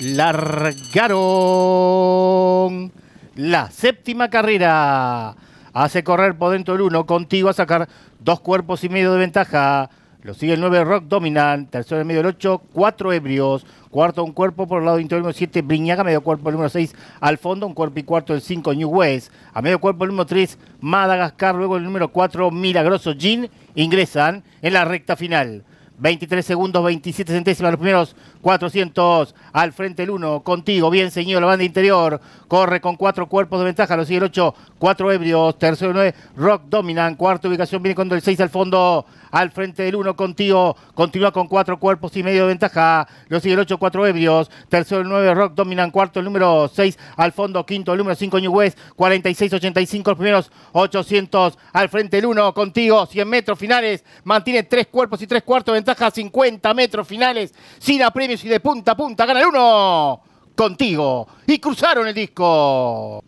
largaron la séptima carrera. Hace correr por dentro el uno. contigo a sacar dos cuerpos y medio de ventaja. Lo sigue el 9, Rock Dominant. Tercero en medio el 8, cuatro ebrios. Cuarto, un cuerpo por el lado interior número 7, Briñaga. Medio cuerpo el número 6, al fondo. Un cuerpo y cuarto el 5, New West. A medio cuerpo el número 3, Madagascar. Luego el número 4, Milagroso Jean. Ingresan en la recta final. 23 segundos, 27 centésimas, los primeros 400 al frente el 1, contigo, bien ceñido la banda interior, corre con cuatro cuerpos de ventaja, lo sigue el 8, 4 ebrios, tercero 9, Rock Dominant, cuarta ubicación viene con el 6 al fondo, al frente del 1 contigo, continúa con cuatro cuerpos y medio de ventaja, lo sigue el 8, 4 ebrios, tercero el 9, Rock Dominant, cuarto el número 6 al fondo, quinto el número 5 New West, 46, 85 los primeros 800 al frente el 1, contigo, 100 metros finales, mantiene tres cuerpos y tres cuartos de 50 metros finales, sin apremios y de punta a punta, gana uno, contigo. Y cruzaron el disco.